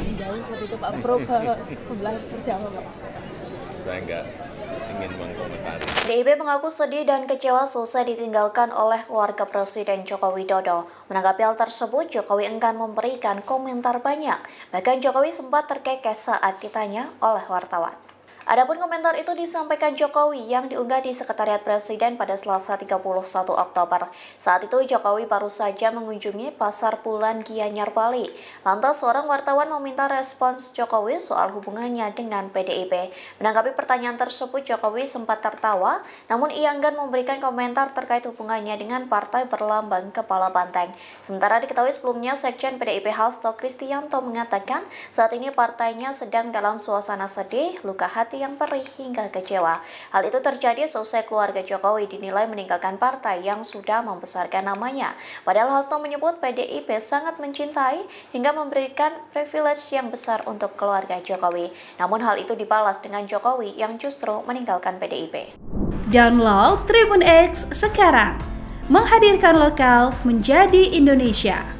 lebih jauh seperti itu Pak Pro ke sebelah seperti apa Pak? Saya enggak ingin mengomentari. DIP mengaku sedih dan kecewa selesai ditinggalkan oleh keluarga Presiden Joko Widodo. Menanggapi hal tersebut, Jokowi enggan memberikan komentar banyak. Bahkan Jokowi sempat terkekeh saat ditanya oleh wartawan. Adapun komentar itu disampaikan Jokowi yang diunggah di Sekretariat Presiden pada Selasa 31 Oktober. Saat itu Jokowi baru saja mengunjungi Pasar Pulan Gianyar Bali. Lantas seorang wartawan meminta respons Jokowi soal hubungannya dengan PDIP. Menanggapi pertanyaan tersebut Jokowi sempat tertawa, namun ia enggan memberikan komentar terkait hubungannya dengan partai berlambang kepala banteng. Sementara diketahui sebelumnya Sekjen PDIP Hasto Kristianto mengatakan saat ini partainya sedang dalam suasana sedih, luka hati yang perih hingga kecewa. Hal itu terjadi selesai keluarga Jokowi dinilai meninggalkan partai yang sudah membesarkan namanya. Padahal Hasto menyebut PDIP sangat mencintai hingga memberikan privilege yang besar untuk keluarga Jokowi. Namun hal itu dibalas dengan Jokowi yang justru meninggalkan PDIP. Download Tribun X sekarang. Menghadirkan lokal menjadi Indonesia.